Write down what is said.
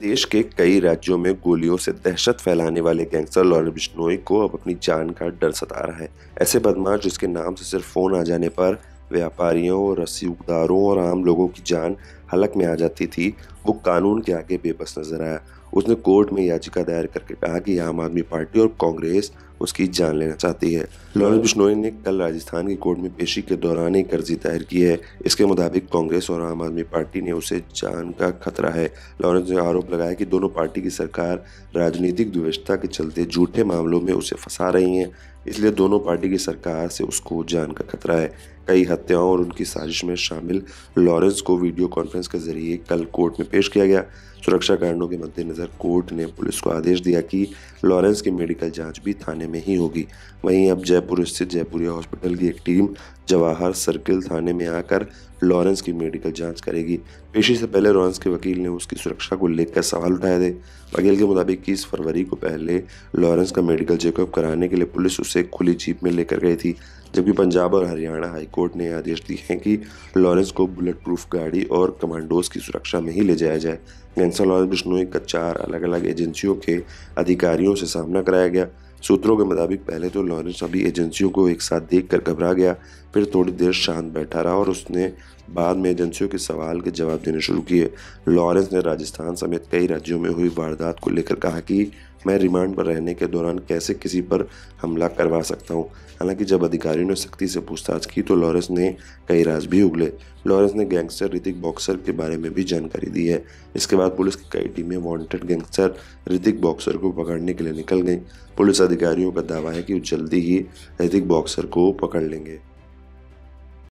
देश के कई राज्यों में गोलियों से दहशत फैलाने वाले गैंगस्टर लॉरेंस बिश्नोई को अब अपनी जान का डर सता रहा है ऐसे बदमाश जिसके नाम से सिर्फ फोन आ जाने पर व्यापारियों रसीदारों और आम लोगों की जान हलक में आ जाती थी वो कानून के आगे बेबस नजर आया उसने कोर्ट में याचिका दायर करके कहा कि आम आदमी पार्टी और कांग्रेस उसकी जान लेना चाहती है लॉरेंस बिश्नोई ने कल राजस्थान की कोर्ट में पेशी के दौरान एक अर्जी दायर की है इसके मुताबिक कांग्रेस और आम आदमी पार्टी ने उसे जान का खतरा है लॉरेंस ने आरोप लगाया कि दोनों पार्टी की सरकार राजनीतिक दुविष्टता के चलते झूठे मामलों में उसे फंसा रही है इसलिए दोनों पार्टी की सरकार से उसको जान का खतरा है कई हत्याओं और उनकी साजिश में शामिल लॉरेंस को वीडियो कॉन्फ्रेंस के जरिए कल कोर्ट में पेश किया गया सुरक्षा कारणों के मद्देनजर कोर्ट ने पुलिस को आदेश दिया कि लॉरेंस की मेडिकल जांच भी थाने में ही होगी वहीं अब जयपुर स्थित जयपुरिया हॉस्पिटल की एक टीम जवाहर सर्किल थाने में आकर लॉरेंस की मेडिकल जांच करेगी पेशी से पहले लॉरेंस के वकील ने उसकी सुरक्षा को लेकर सवाल उठाए थे वकील के मुताबिक इक्कीस फरवरी को पहले लॉरेंस का मेडिकल चेकअप कराने के लिए पुलिस उसे खुली जीप में लेकर गई थी जबकि पंजाब और हरियाणा हाईकोर्ट ने आदेश दिए हैं कि लॉरेंस को बुलेट प्रूफ गाड़ी और कमांडोज की सुरक्षा में ही ले जाया जाए गैंगस्टर लॉरेंस बिश्नोई का चार अलग अलग एजेंसियों के अधिकारियों से सामना कराया गया सूत्रों के मुताबिक पहले तो लॉरेंस सभी एजेंसियों को एक साथ देख कर घबरा गया फिर थोड़ी देर शांत बैठा रहा और उसने बाद में एजेंसियों के सवाल के जवाब देने शुरू किए लॉरेंस ने राजस्थान समेत कई राज्यों में हुई वारदात को लेकर कहा कि मैं रिमांड पर रहने के दौरान कैसे किसी पर हमला करवा सकता हूँ हालांकि जब अधिकारियों ने सख्ती से पूछताछ की तो लॉरेंस ने कई राज भी उगले लॉरेंस ने गैंगस्टर ऋतिक बॉक्सर के बारे में भी जानकारी दी है इसके बाद पुलिस की कई टीमें वांटेड गैंगस्टर ऋतिक बॉक्सर को पकड़ने के लिए निकल गईं पुलिस अधिकारियों का दावा है कि जल्दी ही ऋतिक बॉक्सर को पकड़ लेंगे